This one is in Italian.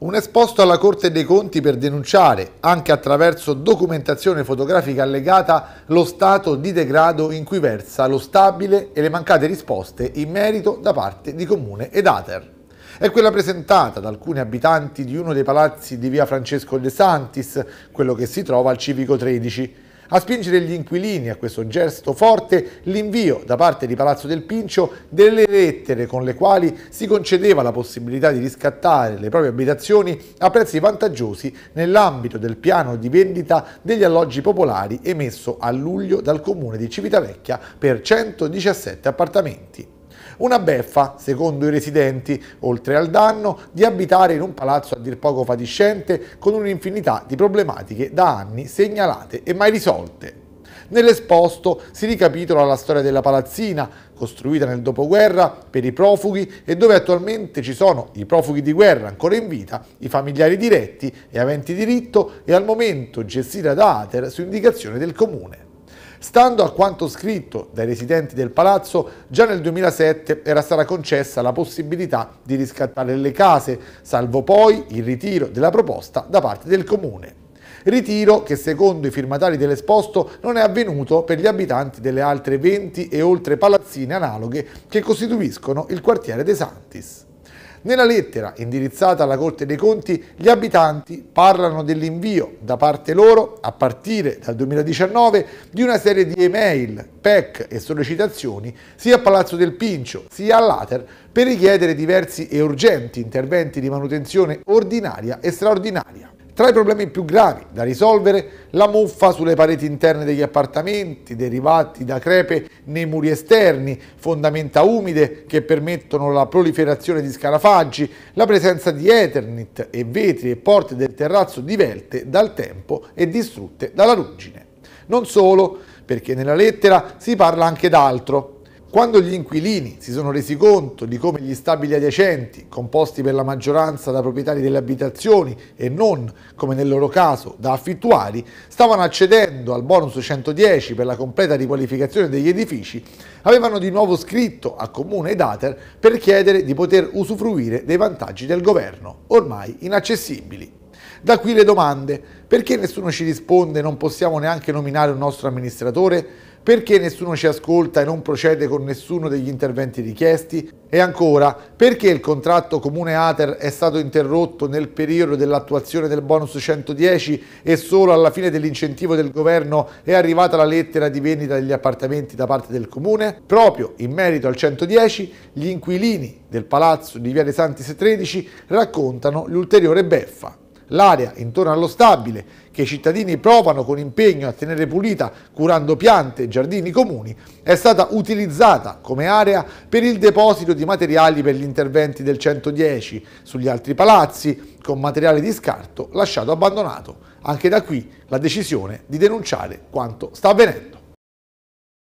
Un esposto alla Corte dei Conti per denunciare, anche attraverso documentazione fotografica allegata, lo stato di degrado in cui versa lo stabile e le mancate risposte in merito da parte di Comune ed Ater. È quella presentata da alcuni abitanti di uno dei palazzi di via Francesco De Santis, quello che si trova al Civico 13, a spingere gli inquilini a questo gesto forte l'invio da parte di Palazzo del Pincio delle lettere con le quali si concedeva la possibilità di riscattare le proprie abitazioni a prezzi vantaggiosi nell'ambito del piano di vendita degli alloggi popolari emesso a luglio dal comune di Civitavecchia per 117 appartamenti. Una beffa, secondo i residenti, oltre al danno, di abitare in un palazzo a dir poco fatiscente con un'infinità di problematiche da anni segnalate e mai risolte. Nell'esposto si ricapitola la storia della palazzina, costruita nel dopoguerra per i profughi e dove attualmente ci sono i profughi di guerra ancora in vita, i familiari diretti e aventi diritto e al momento gestita da Ater su indicazione del comune. Stando a quanto scritto dai residenti del palazzo, già nel 2007 era stata concessa la possibilità di riscattare le case, salvo poi il ritiro della proposta da parte del comune. Ritiro che secondo i firmatari dell'esposto non è avvenuto per gli abitanti delle altre 20 e oltre palazzine analoghe che costituiscono il quartiere De Santis. Nella lettera indirizzata alla Corte dei Conti, gli abitanti parlano dell'invio da parte loro, a partire dal 2019, di una serie di email, PEC e sollecitazioni sia a Palazzo del Pincio sia all'Ater per richiedere diversi e urgenti interventi di manutenzione ordinaria e straordinaria. Tra i problemi più gravi da risolvere, la muffa sulle pareti interne degli appartamenti, derivati da crepe nei muri esterni, fondamenta umide che permettono la proliferazione di scarafaggi, la presenza di eternit e vetri e porte del terrazzo divelte dal tempo e distrutte dalla ruggine. Non solo, perché nella lettera si parla anche d'altro, quando gli inquilini si sono resi conto di come gli stabili adiacenti, composti per la maggioranza da proprietari delle abitazioni e non, come nel loro caso, da affittuari, stavano accedendo al bonus 110 per la completa riqualificazione degli edifici, avevano di nuovo scritto a Comune e Dater per chiedere di poter usufruire dei vantaggi del governo, ormai inaccessibili. Da qui le domande, perché nessuno ci risponde e non possiamo neanche nominare un nostro amministratore? Perché nessuno ci ascolta e non procede con nessuno degli interventi richiesti? E ancora, perché il contratto comune Ater è stato interrotto nel periodo dell'attuazione del bonus 110 e solo alla fine dell'incentivo del governo è arrivata la lettera di vendita degli appartamenti da parte del comune? Proprio in merito al 110, gli inquilini del palazzo di Viale Santis 13 raccontano l'ulteriore beffa l'area intorno allo stabile che i cittadini provano con impegno a tenere pulita curando piante e giardini comuni è stata utilizzata come area per il deposito di materiali per gli interventi del 110 sugli altri palazzi con materiale di scarto lasciato abbandonato. Anche da qui la decisione di denunciare quanto sta avvenendo.